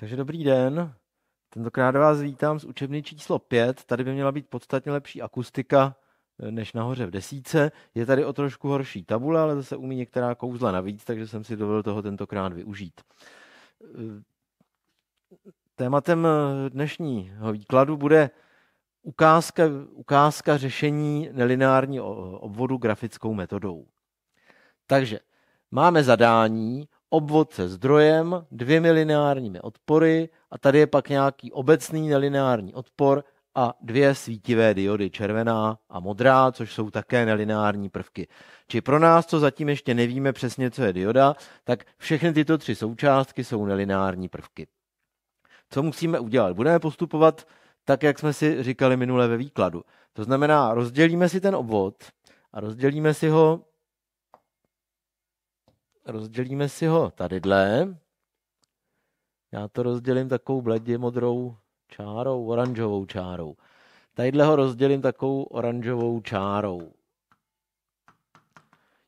Takže dobrý den. Tentokrát vás vítám z učebny číslo 5. Tady by měla být podstatně lepší akustika eh, než nahoře v desíce. Je tady o trošku horší tabule, ale zase umí některá kouzla navíc, takže jsem si dovolil toho tentokrát využít. Eh, tématem eh, dnešního výkladu bude ukázka, ukázka řešení nelineární obvodu grafickou metodou. Takže máme zadání obvod se zdrojem, dvěmi lineárními odpory a tady je pak nějaký obecný nelineární odpor a dvě svítivé diody, červená a modrá, což jsou také nelineární prvky. Či pro nás, co zatím ještě nevíme přesně, co je dioda, tak všechny tyto tři součástky jsou nelineární prvky. Co musíme udělat? Budeme postupovat tak, jak jsme si říkali minule ve výkladu. To znamená, rozdělíme si ten obvod a rozdělíme si ho rozdělíme si ho tadyhle. Já to rozdělím takovou bledě modrou čárou, oranžovou čárou. Tadyhle ho rozdělím takovou oranžovou čárou.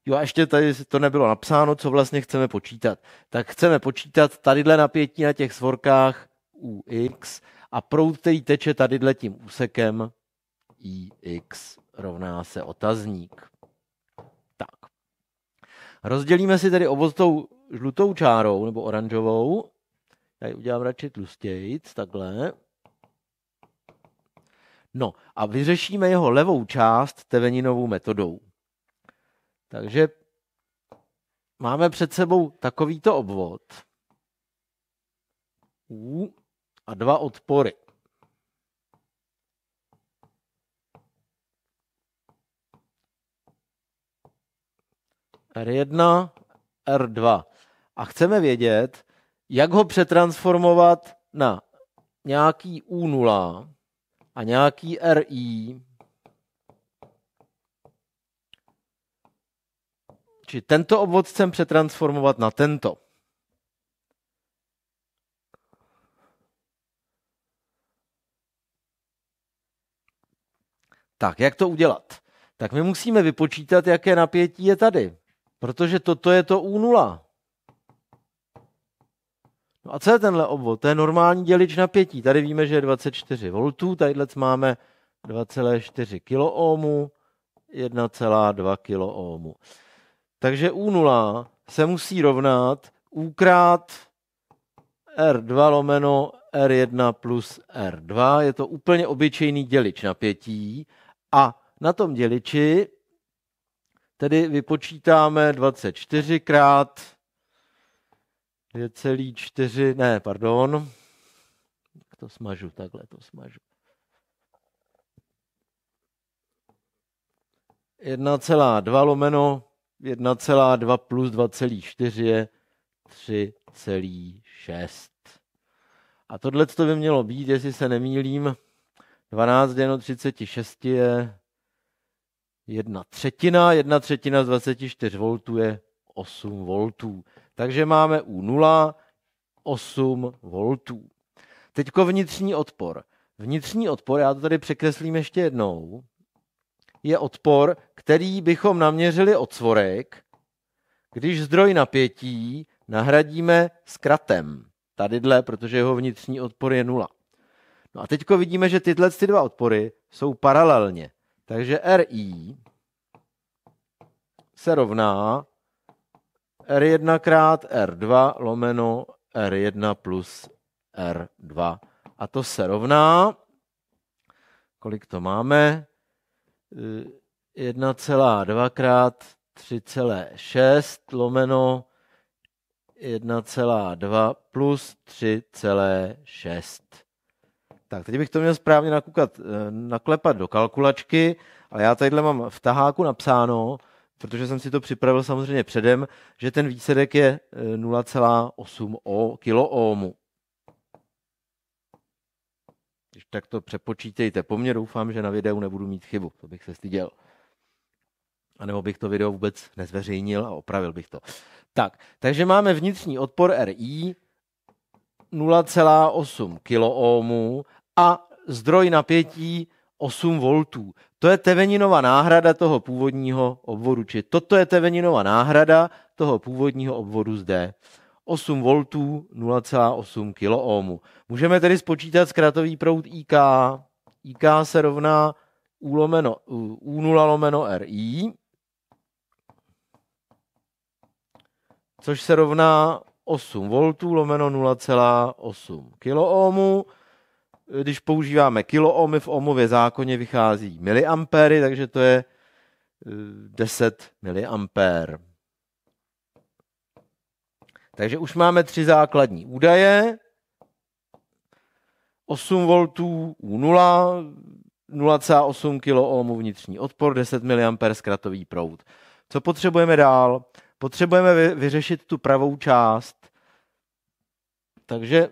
Jo a ještě tady to nebylo napsáno, co vlastně chceme počítat. Tak chceme počítat tadyhle napětí na těch svorkách UX a proud, který teče tadyhle tím úsekem IX rovná se otazník. Rozdělíme si tedy obvod tou žlutou čárou nebo oranžovou. Já ji udělám radši tlustějíc, takhle. No a vyřešíme jeho levou část teveninovou metodou. Takže máme před sebou takovýto obvod. U a dva odpory. R1, R2. A chceme vědět, jak ho přetransformovat na nějaký U0 a nějaký RI, či tento obvod chcem přetransformovat na tento. Tak, jak to udělat? Tak my musíme vypočítat, jaké napětí je tady. Protože toto je to U0. No a co je tenhle obvod? To je normální dělič napětí. Tady víme, že je 24 V, tadyhle máme 2,4 kOhmu, 1,2 kOhmu. Takže U0 se musí rovnat U krát R2 lomeno R1 plus R2. Je to úplně obyčejný dělič napětí a na tom děliči Tedy vypočítáme 24 krát 2,4, ne, pardon, to smažu, takhle to smažu. 1,2 lomeno 1,2 plus 2,4 je 3,6. A tohle to by mělo být, jestli se nemýlím, 12 děno 36 je jedna třetina, jedna třetina z 24 V je 8 V. Takže máme u 0 8 V. Teď vnitřní odpor. Vnitřní odpor, já to tady překreslím ještě jednou, je odpor, který bychom naměřili od svorek, když zdroj napětí nahradíme zkratem. Tadyhle, protože jeho vnitřní odpor je nula. No a teďko vidíme, že tyhle ty dva odpory jsou paralelně. Takže RI se rovná R1 krát R2 lomeno R1 plus R2. A to se rovná, kolik to máme, 1,2 eh, krát 3,6 lomeno 1,2 plus 3,6. Tak, teď bych to měl správně nakukat, eh, naklepat do kalkulačky, ale já tadyhle mám v taháku napsáno, protože jsem si to připravil samozřejmě předem, že ten výsledek je 0,8 eh, kiloohmu. Když tak to přepočítejte po mně, doufám, že na videu nebudu mít chybu, to bych se styděl. A nebo bych to video vůbec nezveřejnil a opravil bych to. Tak, takže máme vnitřní odpor RI 0,8 kiloohmů a zdroj napětí 8 V. To je Teveninová náhrada toho původního obvodu, či toto je Teveninová náhrada toho původního obvodu zde. 8 V 0,8 kOhm. Můžeme tedy spočítat zkratový proud IK. IK se rovná U, lomeno, U0 lomeno RI, což se rovná 8 V lomeno 0,8 kOhm Eh, když používáme kiloomy, v ohmově zákoně vychází miliampéry, takže to je 10 eh, miliampér. Takže už máme tři základní údaje. 8 V u 0, 0,8 kOhm vnitřní odpor, 10 mA zkratový proud. Co potřebujeme dál? Potřebujeme vyřešit tu pravou část. Takže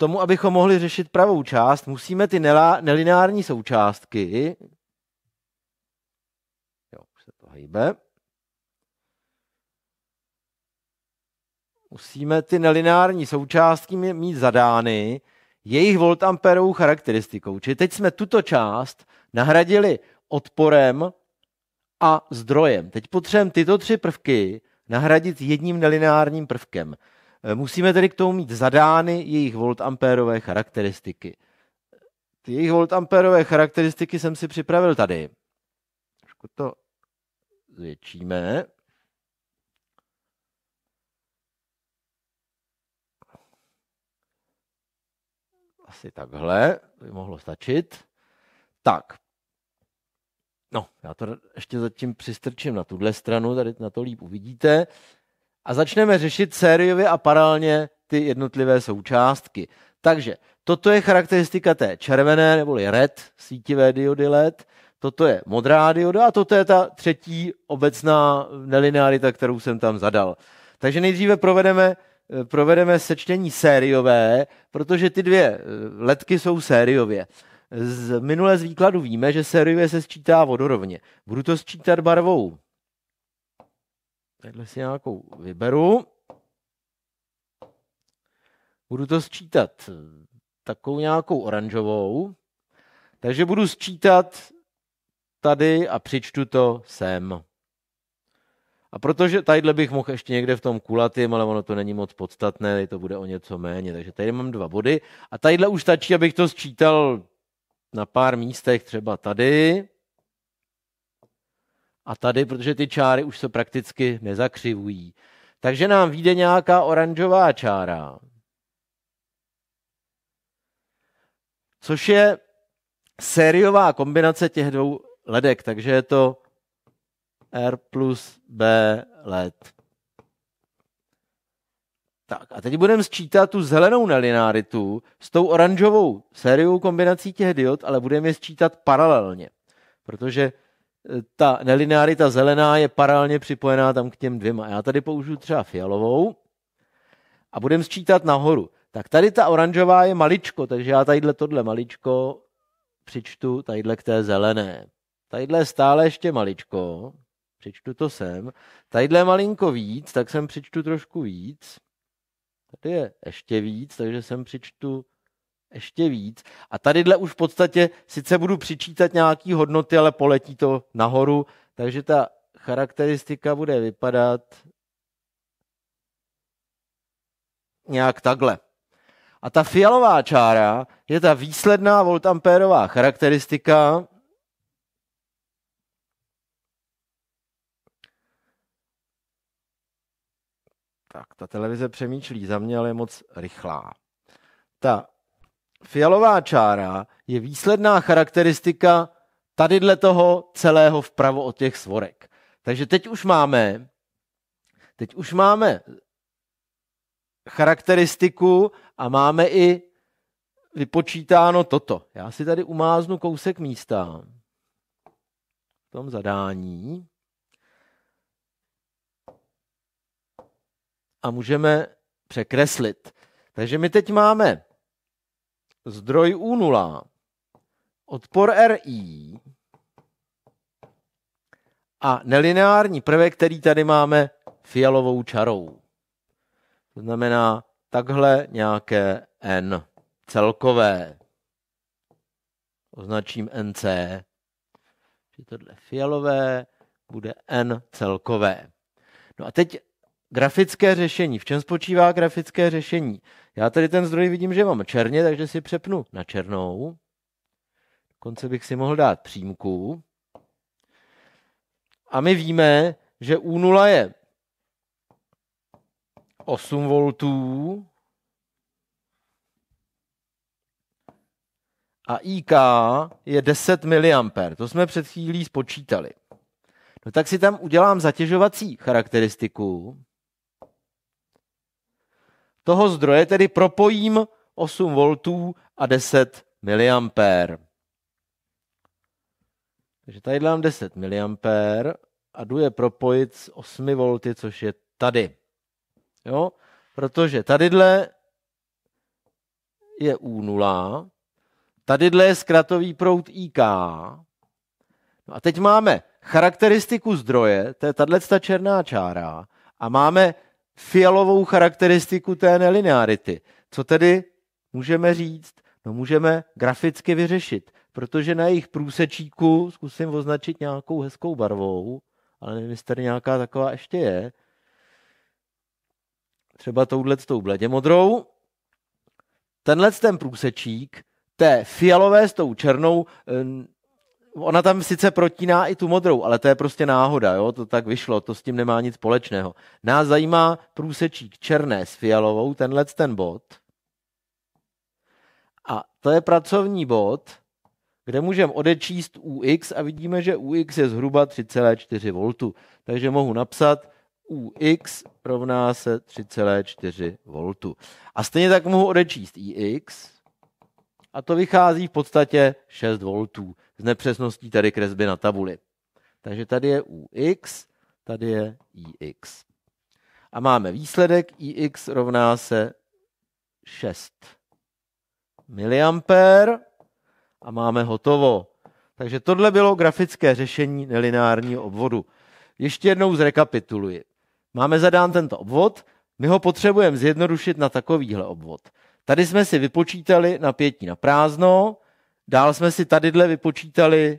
tomu, abychom mohli řešit pravou část, musíme ty nelá, nelineární součástky, jo, už se to hýbe, musíme ty nelineární součástky mít zadány jejich voltamperovou charakteristikou. Čili teď jsme tuto část nahradili odporem a zdrojem. Teď potřebujeme tyto tři prvky nahradit jedním nelineárním prvkem. Eh, musíme tedy k tomu mít zadány jejich voltampérové charakteristiky. Ty jejich voltampérové charakteristiky jsem si připravil tady. Trošku to zvětšíme. Asi takhle by mohlo stačit. Tak. No, já to ještě zatím přistrčím na tuhle stranu, tady na to líp uvidíte a začneme řešit sériově a paralelně ty jednotlivé součástky. Takže toto je charakteristika té červené neboli red sítivé diody LED, toto je modrá dioda a toto je ta třetí obecná nelinearita, kterou jsem tam zadal. Takže nejdříve provedeme, provedeme sečtení sériové, protože ty dvě eh, ledky jsou sériově. Z minule z výkladu víme, že sériově se sčítá vodorovně. Budu to sčítat barvou Takhle si nějakou vyberu. Budu to sčítat eh, takovou nějakou oranžovou. Takže budu sčítat tady a přičtu to sem. A protože tadyhle bych mohl ještě někde v tom kulatým, ale ono to není moc podstatné, to bude o něco méně. Takže tady mám dva body. A tadyhle už stačí, abych to sčítal na pár místech, třeba tady. A tady, protože ty čáry už se prakticky nezakřivují. Takže nám vyjde nějaká oranžová čára. Což je sériová kombinace těch dvou ledek, takže je to R plus B led. Tak a teď budeme sčítat tu zelenou nelináritu s tou oranžovou sériovou kombinací těch diod, ale budeme je sčítat paralelně, protože ta nelinearita zelená je paralelně připojená tam k těm dvěma. Já tady použiju třeba fialovou a budeme sčítat nahoru. Tak tady ta oranžová je maličko, takže já tadyhle tohle maličko přičtu tadyhle k té zelené. Tadyhle je stále ještě maličko, přičtu to sem. Tadyhle je malinko víc, tak sem přičtu trošku víc. Tady je ještě víc, takže sem přičtu ještě víc. A tadyhle už v podstatě sice budu přičítat nějaký hodnoty, ale poletí to nahoru, takže ta charakteristika bude vypadat nějak takhle. A ta fialová čára je ta výsledná voltampérová charakteristika, Tak, ta televize přemýšlí za mě, ale je moc rychlá. Ta fialová čára je výsledná charakteristika tadyhle toho celého vpravo od těch svorek. Takže teď už máme, teď už máme charakteristiku a máme i vypočítáno toto. Já si tady umáznu kousek místa v tom zadání a můžeme překreslit. Takže my teď máme zdroj U0, odpor RI a nelineární prvek, který tady máme fialovou čarou. To znamená takhle nějaké N celkové. Označím NC. tohle fialové bude N celkové. No a teď Grafické řešení. V čem spočívá grafické řešení? Já tady ten zdroj vidím, že mám černě, takže si přepnu na černou. v Konce bych si mohl dát přímku. A my víme, že U0 je 8 voltů a IK je 10 mA. To jsme před chvílí spočítali. No tak si tam udělám zatěžovací charakteristiku toho zdroje tedy propojím 8 V a 10 mA. Takže tady dám 10 mA a jdu je propojit s 8 V, což je tady. Jo? Protože tadyhle je U0, tadyhle je zkratový prout IK. No a teď máme charakteristiku zdroje, to je tato černá čára, a máme fialovou charakteristiku té nelinearity. Co tedy můžeme říct? No můžeme graficky vyřešit, protože na jejich průsečíku zkusím označit nějakou hezkou barvou, ale nevím, jestli tady nějaká taková ještě je. Třeba touhle s tou bledě modrou. Tenhle ten průsečík té fialové s tou černou eh, ona tam sice protíná i tu modrou, ale to je prostě náhoda, jo? to tak vyšlo, to s tím nemá nic společného. Nás zajímá průsečík černé s fialovou, tenhle ten bod. A to je pracovní bod, kde můžeme odečíst UX a vidíme, že UX je zhruba 3,4 V. Takže mohu napsat UX rovná se 3,4 V. A stejně tak mohu odečíst IX a to vychází v podstatě 6 V s nepřesností tady kresby na tabuli. Takže tady je ux, tady je ix. A máme výsledek ix rovná se 6 mA a máme hotovo. Takže tohle bylo grafické řešení nelineárního obvodu. Ještě jednou zrekapituluji. Máme zadán tento obvod, my ho potřebujeme zjednodušit na takovýhle obvod. Tady jsme si vypočítali napětí na prázdno, Dál jsme si tadyhle vypočítali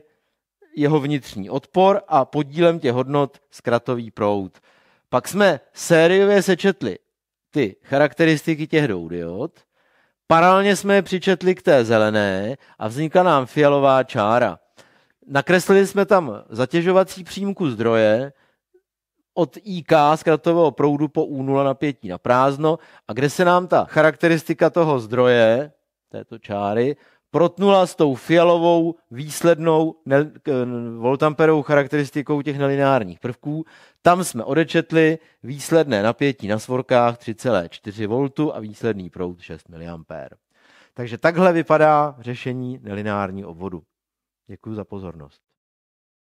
jeho vnitřní odpor a podílem těch hodnot zkratový proud. Pak jsme sériově sečetli ty charakteristiky těch diod. paralelně jsme je přičetli k té zelené a vznikla nám fialová čára. Nakreslili jsme tam zatěžovací přímku zdroje od IK z kratového proudu po U0 napětí na prázdno a kde se nám ta charakteristika toho zdroje, této čáry, protnula s tou fialovou výslednou ne, eh, voltamperovou charakteristikou těch nelineárních prvků. Tam jsme odečetli výsledné napětí na svorkách 3,4 V a výsledný proud 6 mA. Takže takhle vypadá řešení nelineárního obvodu. Děkuji za pozornost.